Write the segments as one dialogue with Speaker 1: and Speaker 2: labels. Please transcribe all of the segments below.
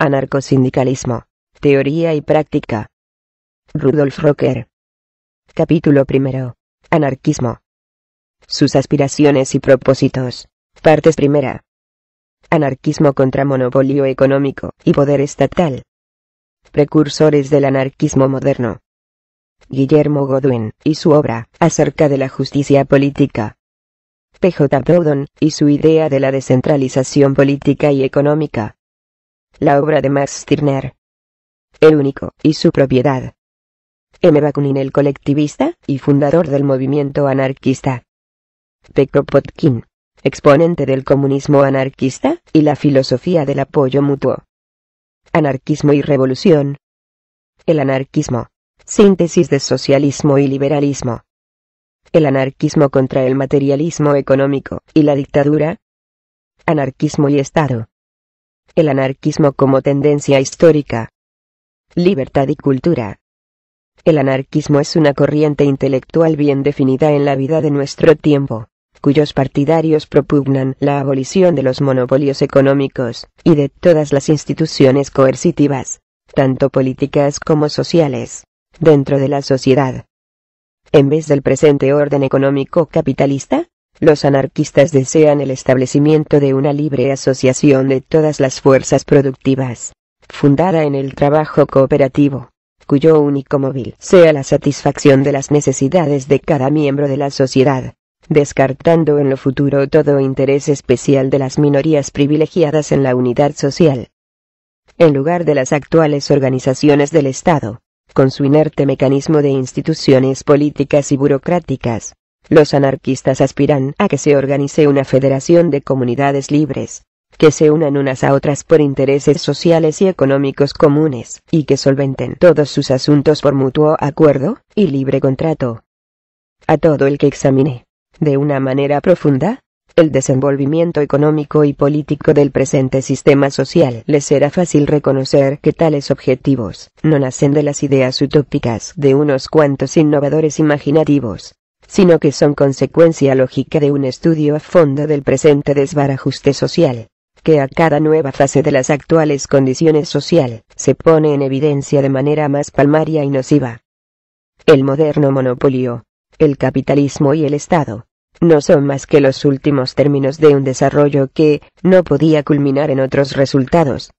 Speaker 1: Anarcosindicalismo. Teoría y práctica. Rudolf Rocker. Capítulo primero. Anarquismo. Sus aspiraciones y propósitos. Partes primera. Anarquismo contra monopolio económico y poder estatal. Precursores del anarquismo moderno. Guillermo Godwin y su obra acerca de la justicia política. P.J. J. y su idea de la descentralización política y económica la obra de Max Stirner. El único, y su propiedad. M. Bakunin el colectivista y fundador del movimiento anarquista. P. Kropotkin, exponente del comunismo anarquista y la filosofía del apoyo mutuo. Anarquismo y revolución. El anarquismo. Síntesis de socialismo y liberalismo. El anarquismo contra el materialismo económico y la dictadura. Anarquismo y Estado. El anarquismo como tendencia histórica. Libertad y cultura. El anarquismo es una corriente intelectual bien definida en la vida de nuestro tiempo, cuyos partidarios propugnan la abolición de los monopolios económicos, y de todas las instituciones coercitivas, tanto políticas como sociales, dentro de la sociedad. En vez del presente orden económico capitalista, los anarquistas desean el establecimiento de una libre asociación de todas las fuerzas productivas, fundada en el trabajo cooperativo, cuyo único móvil sea la satisfacción de las necesidades de cada miembro de la sociedad, descartando en lo futuro todo interés especial de las minorías privilegiadas en la unidad social. En lugar de las actuales organizaciones del Estado, con su inerte mecanismo de instituciones políticas y burocráticas, los anarquistas aspiran a que se organice una federación de comunidades libres, que se unan unas a otras por intereses sociales y económicos comunes, y que solventen todos sus asuntos por mutuo acuerdo y libre contrato. A todo el que examine, de una manera profunda, el desenvolvimiento económico y político del presente sistema social les será fácil reconocer que tales objetivos no nacen de las ideas utópicas de unos cuantos innovadores imaginativos, sino que son consecuencia lógica de un estudio a fondo del presente desbarajuste social, que a cada nueva fase de las actuales condiciones social se pone en evidencia de manera más palmaria y nociva. El moderno monopolio, el capitalismo y el Estado, no son más que los últimos términos de un desarrollo que no podía culminar en otros resultados.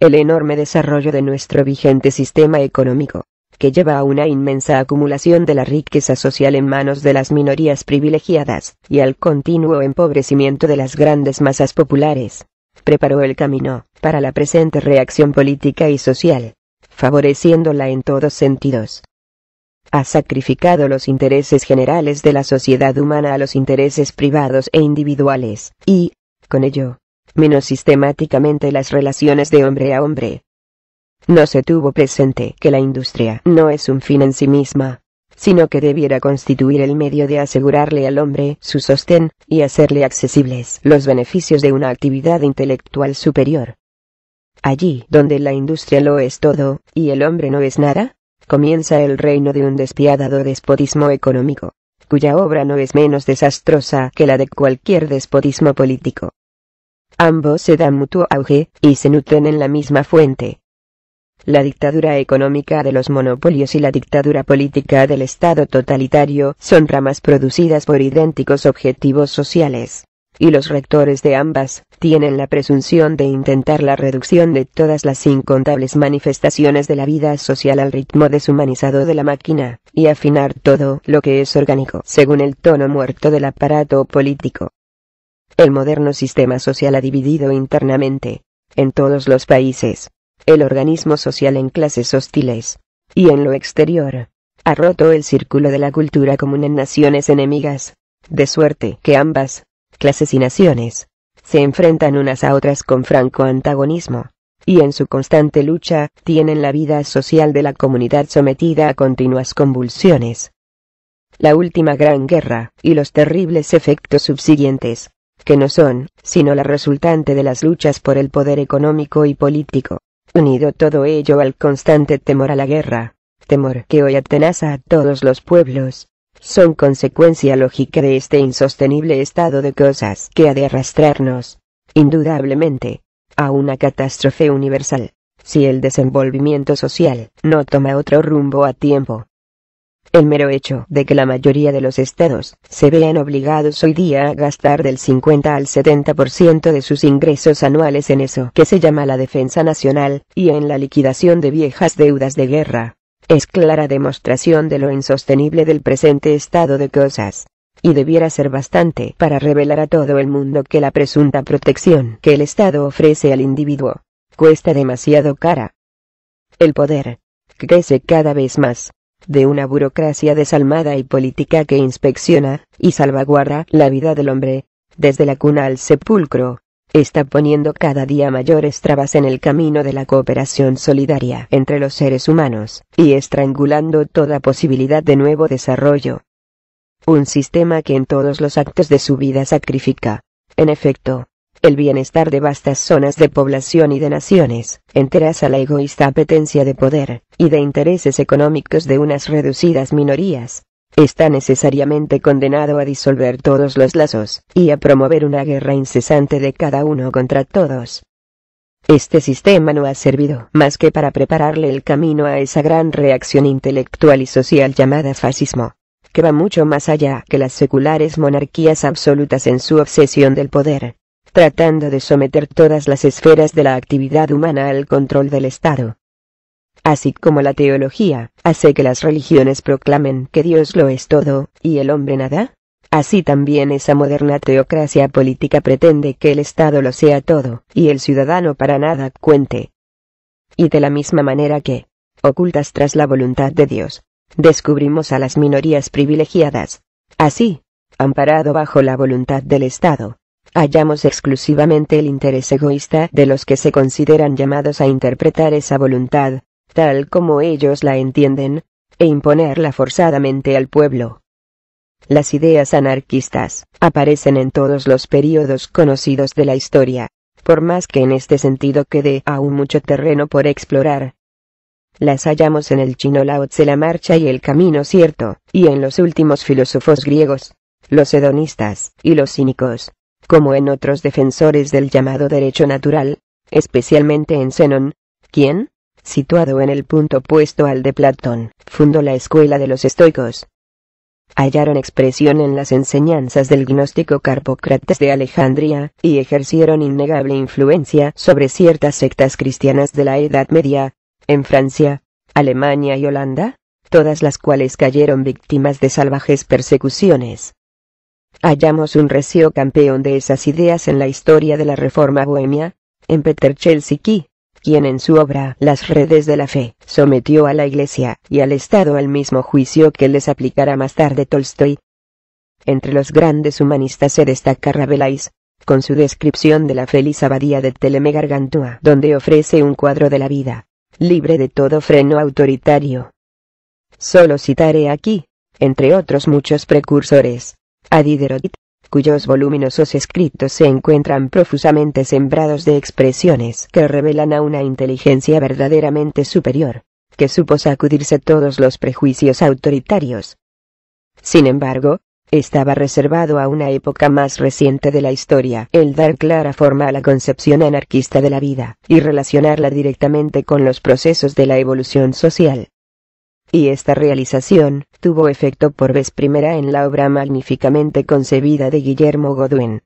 Speaker 1: El enorme desarrollo de nuestro vigente sistema económico, que lleva a una inmensa acumulación de la riqueza social en manos de las minorías privilegiadas, y al continuo empobrecimiento de las grandes masas populares. Preparó el camino, para la presente reacción política y social, favoreciéndola en todos sentidos. Ha sacrificado los intereses generales de la sociedad humana a los intereses privados e individuales, y, con ello, menos sistemáticamente las relaciones de hombre a hombre, no se tuvo presente que la industria no es un fin en sí misma, sino que debiera constituir el medio de asegurarle al hombre su sostén, y hacerle accesibles los beneficios de una actividad intelectual superior. Allí donde la industria lo es todo, y el hombre no es nada, comienza el reino de un despiadado despotismo económico, cuya obra no es menos desastrosa que la de cualquier despotismo político. Ambos se dan mutuo auge, y se nutren en la misma fuente, la dictadura económica de los monopolios y la dictadura política del Estado totalitario son ramas producidas por idénticos objetivos sociales y los rectores de ambas, tienen la presunción de intentar la reducción de todas las incontables manifestaciones de la vida social al ritmo deshumanizado de la máquina, y afinar todo lo que es orgánico según el tono muerto del aparato político. El moderno sistema social ha dividido internamente, en todos los países, el organismo social en clases hostiles, y en lo exterior, ha roto el círculo de la cultura común en naciones enemigas, de suerte que ambas, clases y naciones, se enfrentan unas a otras con franco antagonismo, y en su constante lucha tienen la vida social de la comunidad sometida a continuas convulsiones. La última gran guerra, y los terribles efectos subsiguientes, que no son, sino la resultante de las luchas por el poder económico y político, Unido todo ello al constante temor a la guerra, temor que hoy atenaza a todos los pueblos, son consecuencia lógica de este insostenible estado de cosas que ha de arrastrarnos, indudablemente, a una catástrofe universal, si el desenvolvimiento social no toma otro rumbo a tiempo. El mero hecho de que la mayoría de los estados se vean obligados hoy día a gastar del 50 al 70% de sus ingresos anuales en eso que se llama la defensa nacional, y en la liquidación de viejas deudas de guerra, es clara demostración de lo insostenible del presente estado de cosas. Y debiera ser bastante para revelar a todo el mundo que la presunta protección que el Estado ofrece al individuo cuesta demasiado cara. El poder crece cada vez más de una burocracia desalmada y política que inspecciona y salvaguarda la vida del hombre, desde la cuna al sepulcro, está poniendo cada día mayores trabas en el camino de la cooperación solidaria entre los seres humanos, y estrangulando toda posibilidad de nuevo desarrollo. Un sistema que en todos los actos de su vida sacrifica, en efecto, el bienestar de vastas zonas de población y de naciones, enteras a la egoísta apetencia de poder, y de intereses económicos de unas reducidas minorías, está necesariamente condenado a disolver todos los lazos, y a promover una guerra incesante de cada uno contra todos. Este sistema no ha servido más que para prepararle el camino a esa gran reacción intelectual y social llamada fascismo, que va mucho más allá que las seculares monarquías absolutas en su obsesión del poder, tratando de someter todas las esferas de la actividad humana al control del Estado. Así como la teología hace que las religiones proclamen que Dios lo es todo, y el hombre nada, así también esa moderna teocracia política pretende que el Estado lo sea todo, y el ciudadano para nada cuente. Y de la misma manera que, ocultas tras la voluntad de Dios, descubrimos a las minorías privilegiadas, así, amparado bajo la voluntad del Estado, hallamos exclusivamente el interés egoísta de los que se consideran llamados a interpretar esa voluntad, tal como ellos la entienden, e imponerla forzadamente al pueblo. Las ideas anarquistas aparecen en todos los períodos conocidos de la historia, por más que en este sentido quede aún mucho terreno por explorar. Las hallamos en el chino Lao la marcha y el camino cierto, y en los últimos filósofos griegos, los hedonistas y los cínicos como en otros defensores del llamado derecho natural, especialmente en Zenón, quien, situado en el punto opuesto al de Platón, fundó la escuela de los estoicos. Hallaron expresión en las enseñanzas del gnóstico Carpócrates de Alejandría, y ejercieron innegable influencia sobre ciertas sectas cristianas de la Edad Media, en Francia, Alemania y Holanda, todas las cuales cayeron víctimas de salvajes persecuciones. Hallamos un recio campeón de esas ideas en la historia de la Reforma Bohemia, en Peter Chelsiki, quien en su obra Las redes de la fe sometió a la Iglesia y al Estado al mismo juicio que les aplicará más tarde Tolstoy. Entre los grandes humanistas se destaca Rabelais, con su descripción de la feliz abadía de Telemegargantua donde ofrece un cuadro de la vida, libre de todo freno autoritario. Solo citaré aquí, entre otros muchos precursores, a Diderot, cuyos voluminosos escritos se encuentran profusamente sembrados de expresiones que revelan a una inteligencia verdaderamente superior, que supo sacudirse todos los prejuicios autoritarios. Sin embargo, estaba reservado a una época más reciente de la historia el dar clara forma a la concepción anarquista de la vida y relacionarla directamente con los procesos de la evolución social y esta realización tuvo efecto por vez primera en la obra magníficamente concebida de Guillermo Godwin.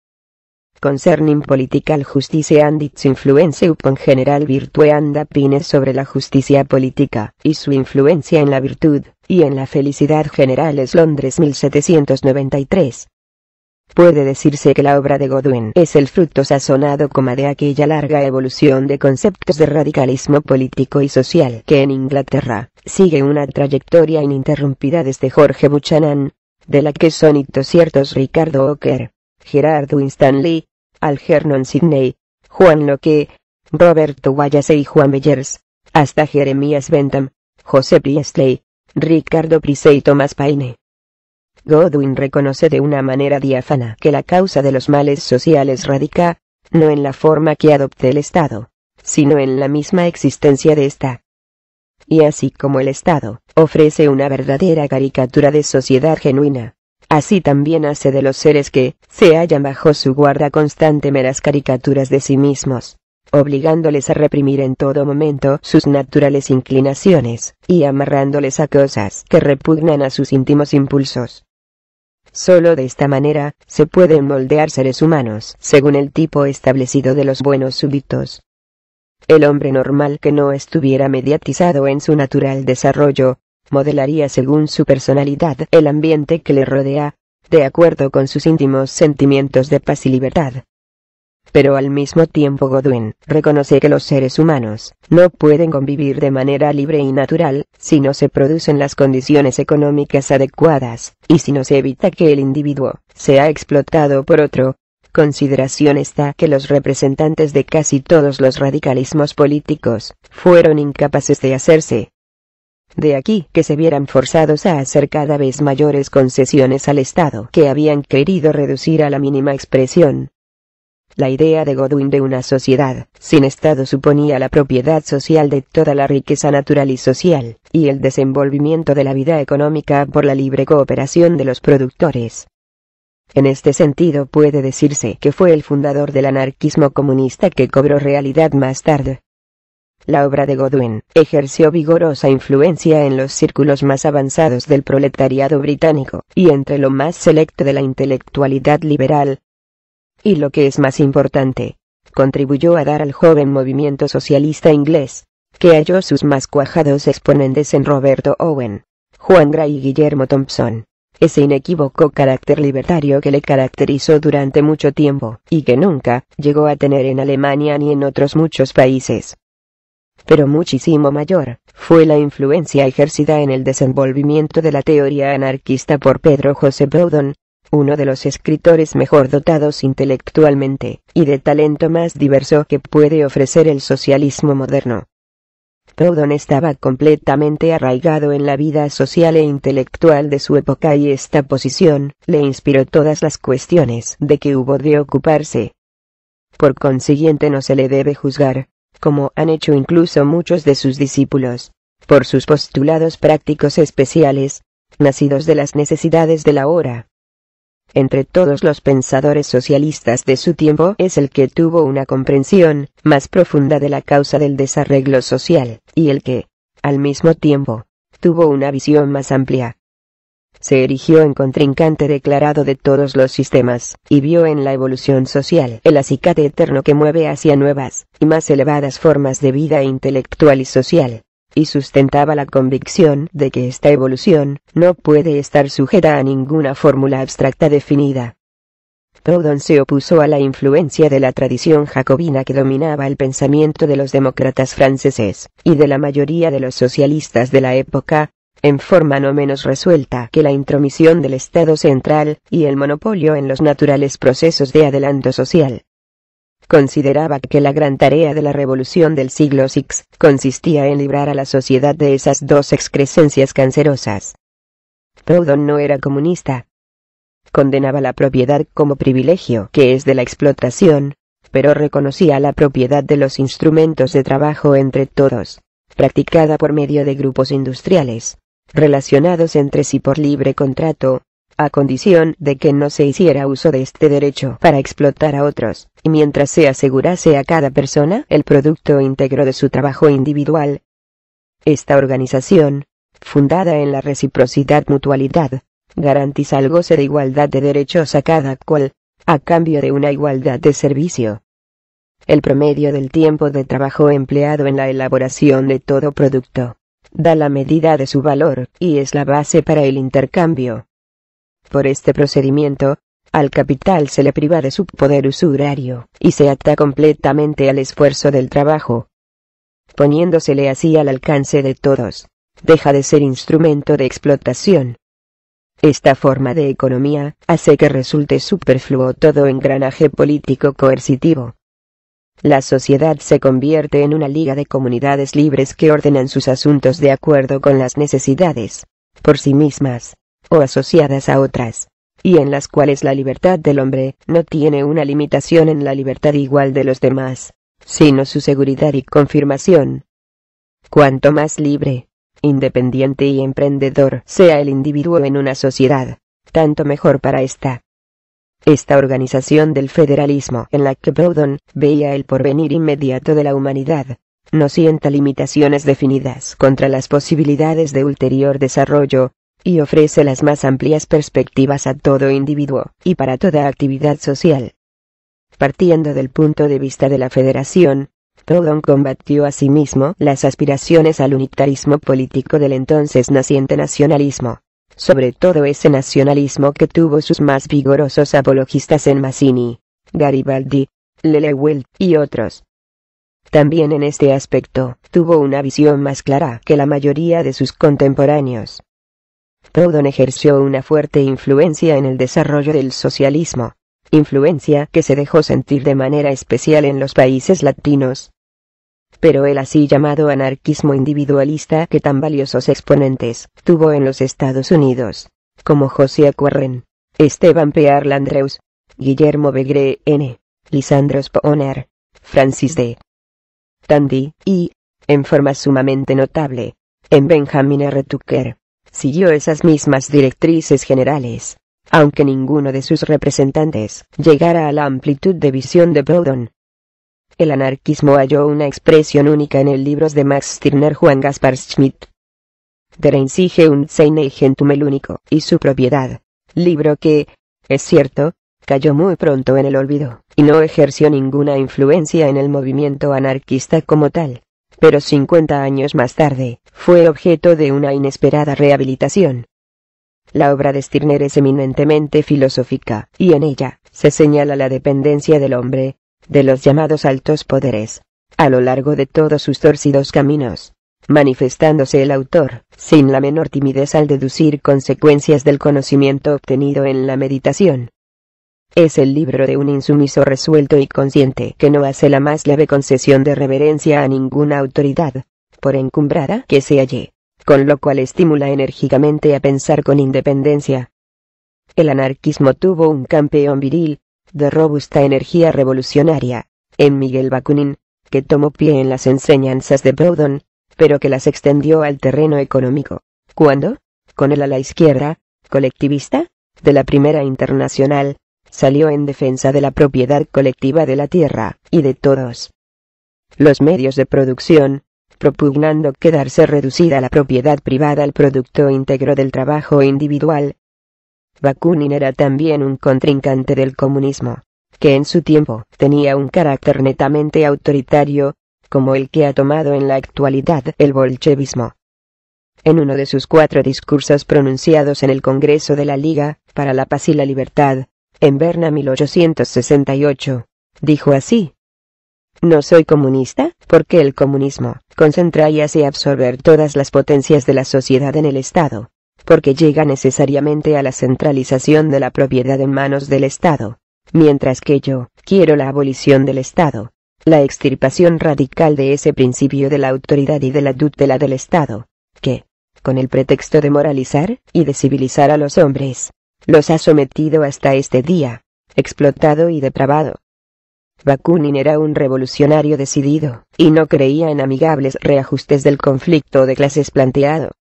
Speaker 1: Concerning Political Justice and its influence upon general virtue and happiness sobre la justicia política, y su influencia en la virtud, y en la felicidad general es Londres 1793. Puede decirse que la obra de Godwin es el fruto sazonado como de aquella larga evolución de conceptos de radicalismo político y social que en Inglaterra, sigue una trayectoria ininterrumpida desde Jorge Buchanan, de la que son hitos ciertos Ricardo Ocker, Gerard Winstanley, Algernon Sidney, Juan Loque, Roberto Wallace y Juan Bellers, hasta Jeremías Bentham, José Priestley, Ricardo Price y Thomas Paine. Godwin reconoce de una manera diáfana que la causa de los males sociales radica, no en la forma que adopte el Estado, sino en la misma existencia de ésta y así como el Estado, ofrece una verdadera caricatura de sociedad genuina. Así también hace de los seres que se hallan bajo su guarda constante meras caricaturas de sí mismos, obligándoles a reprimir en todo momento sus naturales inclinaciones, y amarrándoles a cosas que repugnan a sus íntimos impulsos. Solo de esta manera, se pueden moldear seres humanos según el tipo establecido de los buenos súbditos. El hombre normal que no estuviera mediatizado en su natural desarrollo, modelaría según su personalidad el ambiente que le rodea, de acuerdo con sus íntimos sentimientos de paz y libertad. Pero al mismo tiempo Godwin reconoce que los seres humanos no pueden convivir de manera libre y natural si no se producen las condiciones económicas adecuadas, y si no se evita que el individuo sea explotado por otro, consideración está que los representantes de casi todos los radicalismos políticos fueron incapaces de hacerse. De aquí que se vieran forzados a hacer cada vez mayores concesiones al Estado que habían querido reducir a la mínima expresión. La idea de Godwin de una sociedad sin Estado suponía la propiedad social de toda la riqueza natural y social, y el desenvolvimiento de la vida económica por la libre cooperación de los productores. En este sentido puede decirse que fue el fundador del anarquismo comunista que cobró realidad más tarde. La obra de Godwin ejerció vigorosa influencia en los círculos más avanzados del proletariado británico y entre lo más selecto de la intelectualidad liberal. Y lo que es más importante, contribuyó a dar al joven movimiento socialista inglés, que halló sus más cuajados exponentes en Roberto Owen, Juan Gray y Guillermo Thompson ese inequívoco carácter libertario que le caracterizó durante mucho tiempo, y que nunca llegó a tener en Alemania ni en otros muchos países. Pero muchísimo mayor, fue la influencia ejercida en el desenvolvimiento de la teoría anarquista por Pedro José Proudhon, uno de los escritores mejor dotados intelectualmente, y de talento más diverso que puede ofrecer el socialismo moderno estaba completamente arraigado en la vida social e intelectual de su época y esta posición le inspiró todas las cuestiones de que hubo de ocuparse. Por consiguiente no se le debe juzgar, como han hecho incluso muchos de sus discípulos, por sus postulados prácticos especiales, nacidos de las necesidades de la hora entre todos los pensadores socialistas de su tiempo es el que tuvo una comprensión más profunda de la causa del desarreglo social, y el que, al mismo tiempo, tuvo una visión más amplia. Se erigió en contrincante declarado de todos los sistemas, y vio en la evolución social el acicate eterno que mueve hacia nuevas, y más elevadas formas de vida intelectual y social y sustentaba la convicción de que esta evolución no puede estar sujeta a ninguna fórmula abstracta definida. Proudhon se opuso a la influencia de la tradición jacobina que dominaba el pensamiento de los demócratas franceses, y de la mayoría de los socialistas de la época, en forma no menos resuelta que la intromisión del Estado central y el monopolio en los naturales procesos de adelanto social. Consideraba que la gran tarea de la revolución del siglo VI consistía en librar a la sociedad de esas dos excrescencias cancerosas. Proudhon no era comunista. Condenaba la propiedad como privilegio que es de la explotación, pero reconocía la propiedad de los instrumentos de trabajo entre todos, practicada por medio de grupos industriales, relacionados entre sí por libre contrato, a condición de que no se hiciera uso de este derecho para explotar a otros, y mientras se asegurase a cada persona el producto íntegro de su trabajo individual. Esta organización, fundada en la reciprocidad mutualidad, garantiza el goce de igualdad de derechos a cada cual, a cambio de una igualdad de servicio. El promedio del tiempo de trabajo empleado en la elaboración de todo producto da la medida de su valor y es la base para el intercambio por este procedimiento, al capital se le priva de su poder usurario y se ata completamente al esfuerzo del trabajo. Poniéndosele así al alcance de todos, deja de ser instrumento de explotación. Esta forma de economía hace que resulte superfluo todo engranaje político coercitivo. La sociedad se convierte en una liga de comunidades libres que ordenan sus asuntos de acuerdo con las necesidades, por sí mismas, o asociadas a otras, y en las cuales la libertad del hombre no tiene una limitación en la libertad igual de los demás, sino su seguridad y confirmación. Cuanto más libre, independiente y emprendedor sea el individuo en una sociedad, tanto mejor para esta Esta organización del federalismo en la que Proudhon veía el porvenir inmediato de la humanidad, no sienta limitaciones definidas contra las posibilidades de ulterior desarrollo, y ofrece las más amplias perspectivas a todo individuo, y para toda actividad social. Partiendo del punto de vista de la Federación, Proudhon combatió sí mismo las aspiraciones al unitarismo político del entonces naciente nacionalismo, sobre todo ese nacionalismo que tuvo sus más vigorosos apologistas en Mazzini, Garibaldi, Lelewelt y otros. También en este aspecto, tuvo una visión más clara que la mayoría de sus contemporáneos. Proudhon ejerció una fuerte influencia en el desarrollo del socialismo, influencia que se dejó sentir de manera especial en los países latinos. Pero el así llamado anarquismo individualista que tan valiosos exponentes tuvo en los Estados Unidos, como José Acuerren, Esteban P. Guillermo Begre N., Lisandro Sponer, Francis D. Tandy, y, en forma sumamente notable, en Benjamin R. Tucker siguió esas mismas directrices generales, aunque ninguno de sus representantes llegara a la amplitud de visión de Proudhon. El anarquismo halló una expresión única en el libro de Max Stirner Juan Gaspar Schmidt. Der Einzige und seine Gentum el único y su propiedad, libro que, es cierto, cayó muy pronto en el olvido, y no ejerció ninguna influencia en el movimiento anarquista como tal pero 50 años más tarde, fue objeto de una inesperada rehabilitación. La obra de Stirner es eminentemente filosófica, y en ella, se señala la dependencia del hombre, de los llamados altos poderes, a lo largo de todos sus torcidos caminos, manifestándose el autor, sin la menor timidez al deducir consecuencias del conocimiento obtenido en la meditación. Es el libro de un insumiso resuelto y consciente que no hace la más leve concesión de reverencia a ninguna autoridad, por encumbrada que se halle, con lo cual estimula enérgicamente a pensar con independencia. El anarquismo tuvo un campeón viril, de robusta energía revolucionaria, en Miguel Bakunin, que tomó pie en las enseñanzas de Proudhon, pero que las extendió al terreno económico, cuando, con él a la izquierda, colectivista, de la Primera Internacional, salió en defensa de la propiedad colectiva de la tierra, y de todos. Los medios de producción, propugnando quedarse reducida la propiedad privada al producto íntegro del trabajo individual. Bakunin era también un contrincante del comunismo, que en su tiempo tenía un carácter netamente autoritario, como el que ha tomado en la actualidad el bolchevismo. En uno de sus cuatro discursos pronunciados en el Congreso de la Liga, para la Paz y la Libertad, en Berna 1868, dijo así. No soy comunista, porque el comunismo concentra y hace absorber todas las potencias de la sociedad en el Estado, porque llega necesariamente a la centralización de la propiedad en manos del Estado, mientras que yo quiero la abolición del Estado, la extirpación radical de ese principio de la autoridad y de la tutela del Estado, que, con el pretexto de moralizar y de civilizar a los hombres, los ha sometido hasta este día, explotado y depravado. Bakunin era un revolucionario decidido, y no creía en amigables reajustes del conflicto de clases planteado.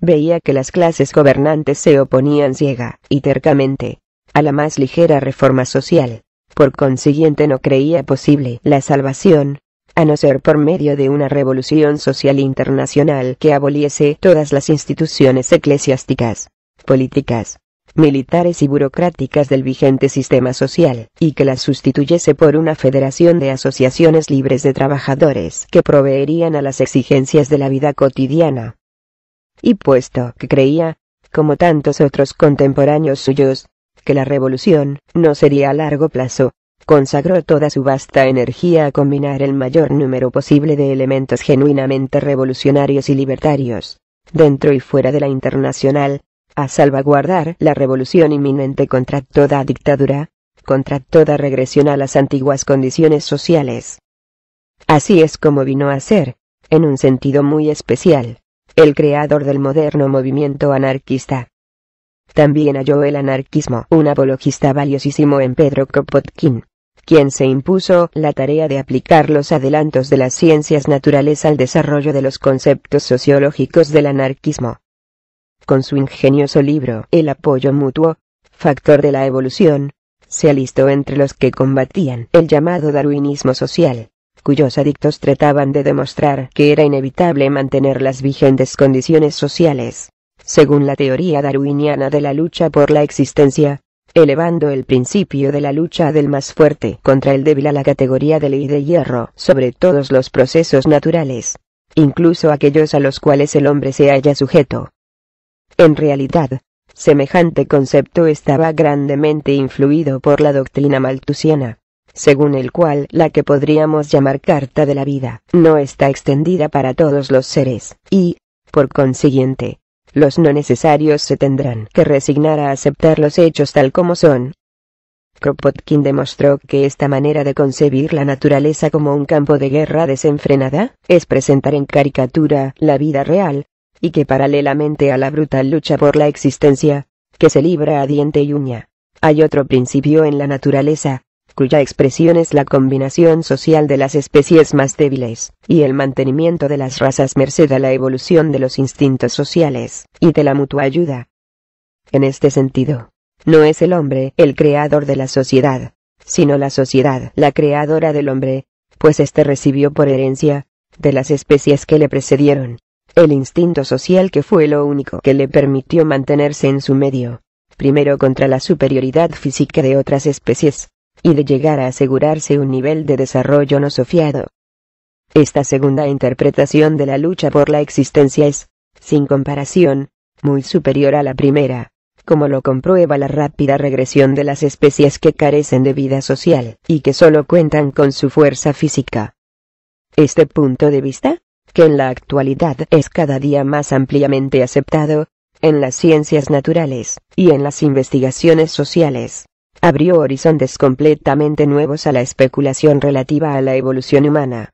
Speaker 1: Veía que las clases gobernantes se oponían ciega y tercamente a la más ligera reforma social, por consiguiente no creía posible la salvación, a no ser por medio de una revolución social internacional que aboliese todas las instituciones eclesiásticas, políticas, militares y burocráticas del vigente sistema social, y que las sustituyese por una federación de asociaciones libres de trabajadores que proveerían a las exigencias de la vida cotidiana. Y puesto que creía, como tantos otros contemporáneos suyos, que la revolución no sería a largo plazo, consagró toda su vasta energía a combinar el mayor número posible de elementos genuinamente revolucionarios y libertarios, dentro y fuera de la internacional, a salvaguardar la revolución inminente contra toda dictadura, contra toda regresión a las antiguas condiciones sociales. Así es como vino a ser, en un sentido muy especial, el creador del moderno movimiento anarquista. También halló el anarquismo un apologista valiosísimo en Pedro Kropotkin, quien se impuso la tarea de aplicar los adelantos de las ciencias naturales al desarrollo de los conceptos sociológicos del anarquismo con su ingenioso libro El apoyo mutuo, factor de la evolución, se alistó entre los que combatían el llamado darwinismo social, cuyos adictos trataban de demostrar que era inevitable mantener las vigentes condiciones sociales, según la teoría darwiniana de la lucha por la existencia, elevando el principio de la lucha del más fuerte contra el débil a la categoría de ley de hierro sobre todos los procesos naturales, incluso aquellos a los cuales el hombre se halla sujeto. En realidad, semejante concepto estaba grandemente influido por la doctrina maltusiana, según el cual la que podríamos llamar carta de la vida no está extendida para todos los seres, y, por consiguiente, los no necesarios se tendrán que resignar a aceptar los hechos tal como son. Kropotkin demostró que esta manera de concebir la naturaleza como un campo de guerra desenfrenada es presentar en caricatura la vida real, y que paralelamente a la brutal lucha por la existencia, que se libra a diente y uña, hay otro principio en la naturaleza, cuya expresión es la combinación social de las especies más débiles, y el mantenimiento de las razas merced a la evolución de los instintos sociales, y de la mutua ayuda. En este sentido, no es el hombre el creador de la sociedad, sino la sociedad la creadora del hombre, pues éste recibió por herencia, de las especies que le precedieron, el instinto social que fue lo único que le permitió mantenerse en su medio, primero contra la superioridad física de otras especies, y de llegar a asegurarse un nivel de desarrollo no sofiado. Esta segunda interpretación de la lucha por la existencia es, sin comparación, muy superior a la primera, como lo comprueba la rápida regresión de las especies que carecen de vida social y que solo cuentan con su fuerza física. Este punto de vista que en la actualidad es cada día más ampliamente aceptado, en las ciencias naturales, y en las investigaciones sociales. Abrió horizontes completamente nuevos a la especulación relativa a la evolución humana.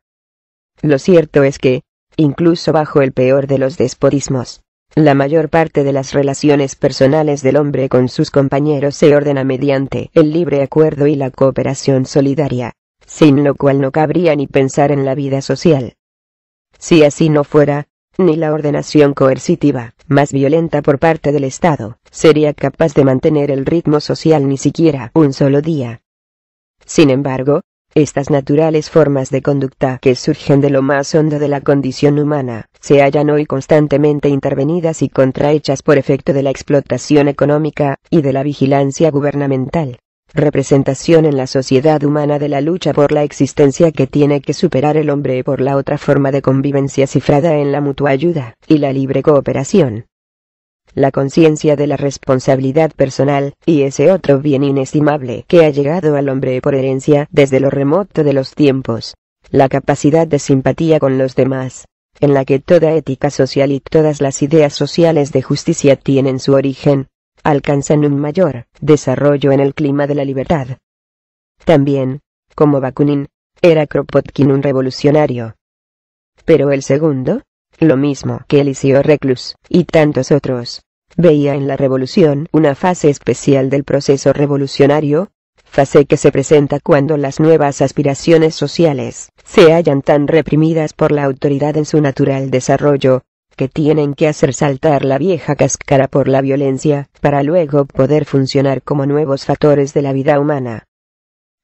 Speaker 1: Lo cierto es que, incluso bajo el peor de los despotismos, la mayor parte de las relaciones personales del hombre con sus compañeros se ordena mediante el libre acuerdo y la cooperación solidaria, sin lo cual no cabría ni pensar en la vida social si así no fuera, ni la ordenación coercitiva, más violenta por parte del Estado, sería capaz de mantener el ritmo social ni siquiera un solo día. Sin embargo, estas naturales formas de conducta que surgen de lo más hondo de la condición humana, se hallan hoy constantemente intervenidas y contrahechas por efecto de la explotación económica, y de la vigilancia gubernamental representación en la sociedad humana de la lucha por la existencia que tiene que superar el hombre por la otra forma de convivencia cifrada en la mutua ayuda y la libre cooperación. La conciencia de la responsabilidad personal, y ese otro bien inestimable que ha llegado al hombre por herencia desde lo remoto de los tiempos, la capacidad de simpatía con los demás, en la que toda ética social y todas las ideas sociales de justicia tienen su origen, alcanzan un mayor desarrollo en el clima de la libertad. También, como Bakunin, era Kropotkin un revolucionario. Pero el segundo, lo mismo que Eliseo Reclus y tantos otros, veía en la revolución una fase especial del proceso revolucionario, fase que se presenta cuando las nuevas aspiraciones sociales se hallan tan reprimidas por la autoridad en su natural desarrollo, que tienen que hacer saltar la vieja cáscara por la violencia, para luego poder funcionar como nuevos factores de la vida humana.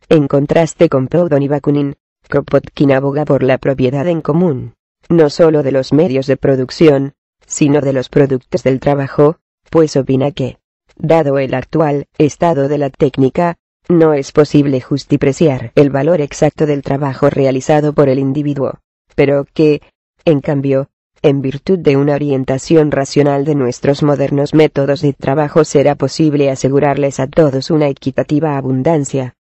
Speaker 1: En contraste con Proudhon y Bakunin, Kropotkin aboga por la propiedad en común, no solo de los medios de producción, sino de los productos del trabajo, pues opina que, dado el actual estado de la técnica, no es posible justipreciar el valor exacto del trabajo realizado por el individuo, pero que, en cambio, en virtud de una orientación racional de nuestros modernos métodos de trabajo será posible asegurarles a todos una equitativa abundancia.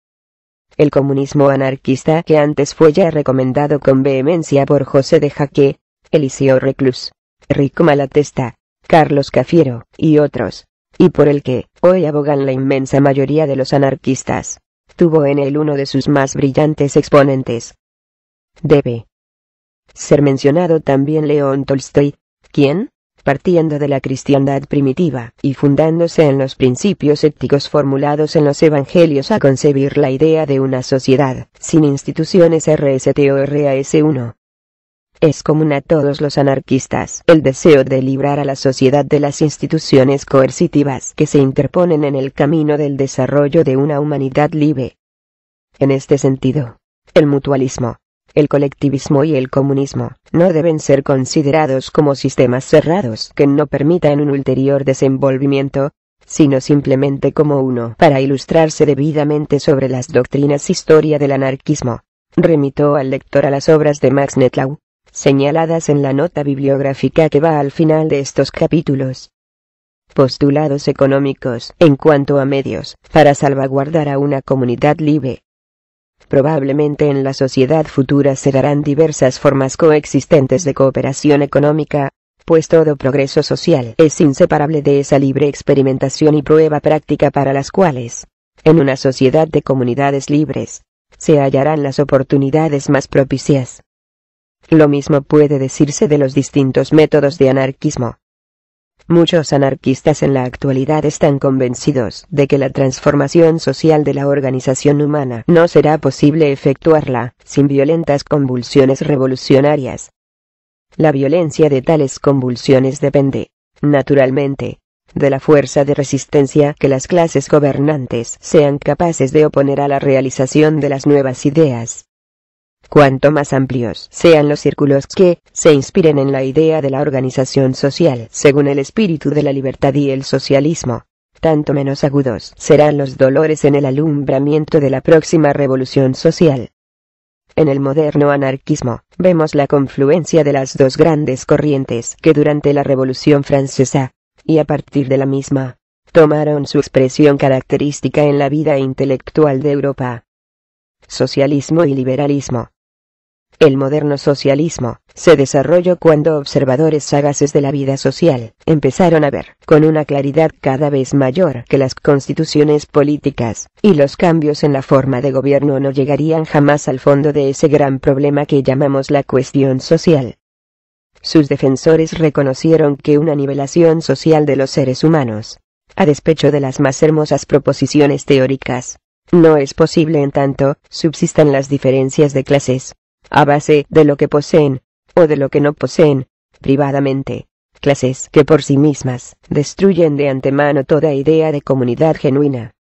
Speaker 1: El comunismo anarquista que antes fue ya recomendado con vehemencia por José de Jaque, Eliseo Reclus, Rico Malatesta, Carlos Cafiero, y otros, y por el que hoy abogan la inmensa mayoría de los anarquistas, tuvo en él uno de sus más brillantes exponentes. Debe, ser mencionado también León Tolstoy, quien, partiendo de la cristiandad primitiva y fundándose en los principios éticos formulados en los evangelios a concebir la idea de una sociedad sin instituciones RST o 1 Es común a todos los anarquistas el deseo de librar a la sociedad de las instituciones coercitivas que se interponen en el camino del desarrollo de una humanidad libre. En este sentido, el mutualismo, el colectivismo y el comunismo no deben ser considerados como sistemas cerrados que no permitan un ulterior desenvolvimiento, sino simplemente como uno para ilustrarse debidamente sobre las doctrinas historia del anarquismo. Remito al lector a las obras de Max Netlau, señaladas en la nota bibliográfica que va al final de estos capítulos. Postulados económicos en cuanto a medios para salvaguardar a una comunidad libre. Probablemente en la sociedad futura se darán diversas formas coexistentes de cooperación económica, pues todo progreso social es inseparable de esa libre experimentación y prueba práctica para las cuales, en una sociedad de comunidades libres, se hallarán las oportunidades más propicias. Lo mismo puede decirse de los distintos métodos de anarquismo. Muchos anarquistas en la actualidad están convencidos de que la transformación social de la organización humana no será posible efectuarla sin violentas convulsiones revolucionarias. La violencia de tales convulsiones depende, naturalmente, de la fuerza de resistencia que las clases gobernantes sean capaces de oponer a la realización de las nuevas ideas. Cuanto más amplios sean los círculos que se inspiren en la idea de la organización social según el espíritu de la libertad y el socialismo, tanto menos agudos serán los dolores en el alumbramiento de la próxima revolución social. En el moderno anarquismo, vemos la confluencia de las dos grandes corrientes que durante la Revolución Francesa, y a partir de la misma, tomaron su expresión característica en la vida intelectual de Europa. Socialismo y liberalismo, el moderno socialismo se desarrolló cuando observadores sagaces de la vida social empezaron a ver con una claridad cada vez mayor que las constituciones políticas y los cambios en la forma de gobierno no llegarían jamás al fondo de ese gran problema que llamamos la cuestión social. Sus defensores reconocieron que una nivelación social de los seres humanos, a despecho de las más hermosas proposiciones teóricas, no es posible en tanto subsistan las diferencias de clases, a base de lo que poseen, o de lo que no poseen, privadamente, clases que por sí mismas destruyen de antemano toda idea de comunidad genuina.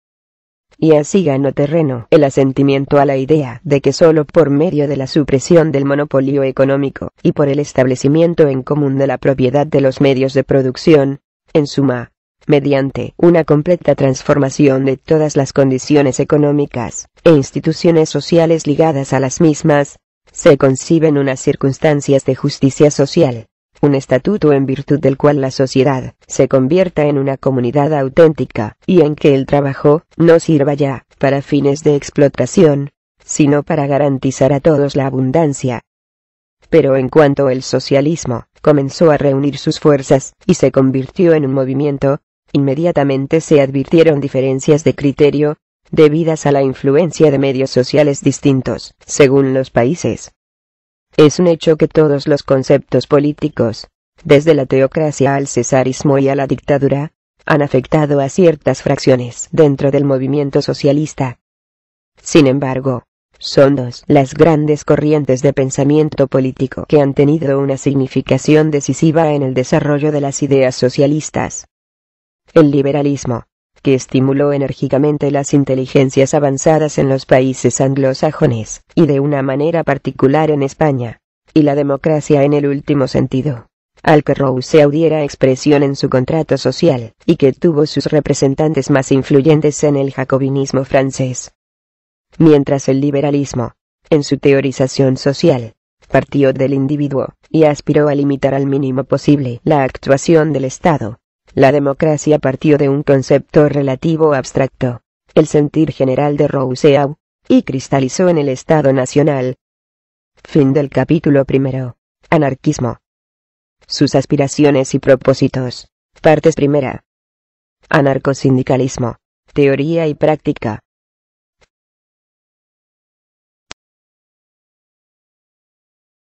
Speaker 1: Y así ganó terreno el asentimiento a la idea de que sólo por medio de la supresión del monopolio económico y por el establecimiento en común de la propiedad de los medios de producción, en suma, mediante una completa transformación de todas las condiciones económicas e instituciones sociales ligadas a las mismas, se conciben unas circunstancias de justicia social, un estatuto en virtud del cual la sociedad se convierta en una comunidad auténtica, y en que el trabajo no sirva ya para fines de explotación, sino para garantizar a todos la abundancia. Pero en cuanto el socialismo comenzó a reunir sus fuerzas y se convirtió en un movimiento, inmediatamente se advirtieron diferencias de criterio debidas a la influencia de medios sociales distintos, según los países. Es un hecho que todos los conceptos políticos, desde la teocracia al cesarismo y a la dictadura, han afectado a ciertas fracciones dentro del movimiento socialista. Sin embargo, son dos las grandes corrientes de pensamiento político que han tenido una significación decisiva en el desarrollo de las ideas socialistas. El liberalismo, que estimuló enérgicamente las inteligencias avanzadas en los países anglosajones, y de una manera particular en España, y la democracia en el último sentido, al que Rousseau diera expresión en su contrato social, y que tuvo sus representantes más influyentes en el jacobinismo francés. Mientras el liberalismo, en su teorización social, partió del individuo, y aspiró a limitar al mínimo posible la actuación del Estado, la democracia partió de un concepto relativo abstracto, el sentir general de Rousseau, y cristalizó en el Estado Nacional. Fin del capítulo primero. Anarquismo. Sus aspiraciones y propósitos. Partes primera. Anarcosindicalismo. Teoría y práctica.